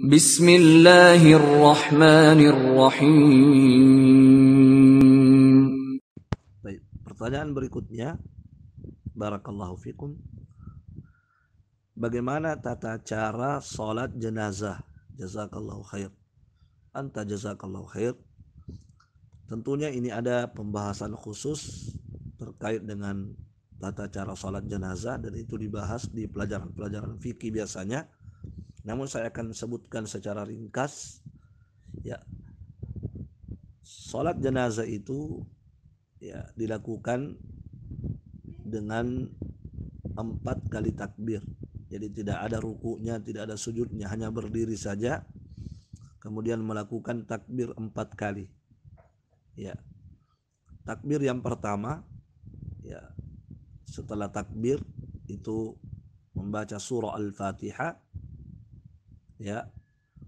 Bismillahirrahmanirrahim. Baik, pertanyaan berikutnya. Barakallahu fikum. Bagaimana tata cara salat jenazah? Jazakallahu khair. Anta jazakallahu khair. Tentunya ini ada pembahasan khusus terkait dengan tata cara salat jenazah dan itu dibahas di pelajaran-pelajaran fikih biasanya namun saya akan sebutkan secara ringkas ya salat jenazah itu ya dilakukan dengan empat kali takbir. Jadi tidak ada rukuknya, tidak ada sujudnya, hanya berdiri saja. Kemudian melakukan takbir empat kali. Ya. Takbir yang pertama, ya setelah takbir itu membaca surah Al-Fatihah ya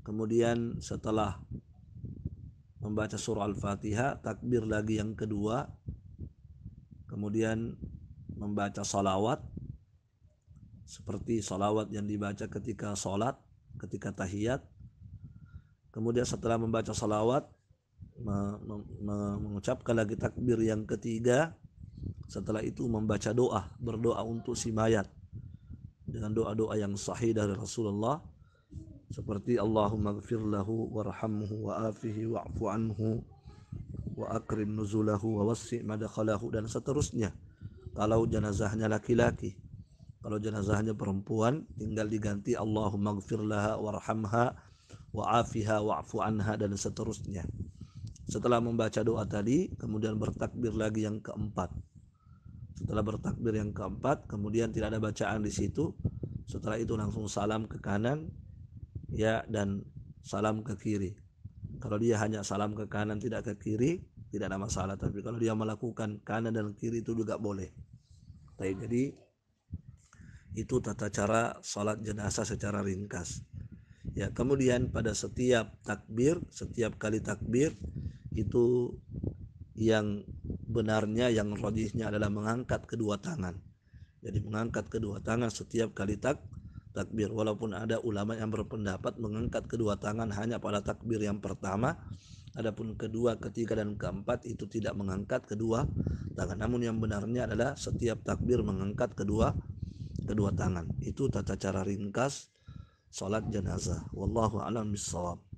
kemudian setelah membaca surah al-fatihah takbir lagi yang kedua kemudian membaca salawat seperti salawat yang dibaca ketika sholat ketika tahiyat kemudian setelah membaca salawat mengucapkan lagi takbir yang ketiga setelah itu membaca doa berdoa untuk si mayat dengan doa-doa yang sahih dari Rasulullah seperti Allahumma gfir lahu warhamhu wa'afihi wa'fu anhu wa akrim nuzulahu wa wassi madakhalahu dan seterusnya kalau jenazahnya laki-laki kalau jenazahnya perempuan tinggal diganti Allahumma gfir laha warhamha wa'afiha wa'fu anha dan seterusnya setelah membaca doa tadi kemudian bertakbir lagi yang keempat setelah bertakbir yang keempat kemudian tidak ada bacaan di situ setelah itu langsung salam ke kanan ya dan salam ke kiri. Kalau dia hanya salam ke kanan tidak ke kiri tidak ada masalah. Tapi kalau dia melakukan kanan dan kiri itu juga boleh. Tapi jadi itu tata cara salat jenazah secara ringkas. Ya, kemudian pada setiap takbir, setiap kali takbir itu yang benarnya yang rojihnya adalah mengangkat kedua tangan. Jadi mengangkat kedua tangan setiap kali tak takbir walaupun ada ulama yang berpendapat mengangkat kedua tangan hanya pada takbir yang pertama adapun kedua ketiga dan keempat itu tidak mengangkat kedua tangan namun yang benarnya adalah setiap takbir mengangkat kedua kedua tangan itu tata cara ringkas salat jenazah wallahu alam bisawab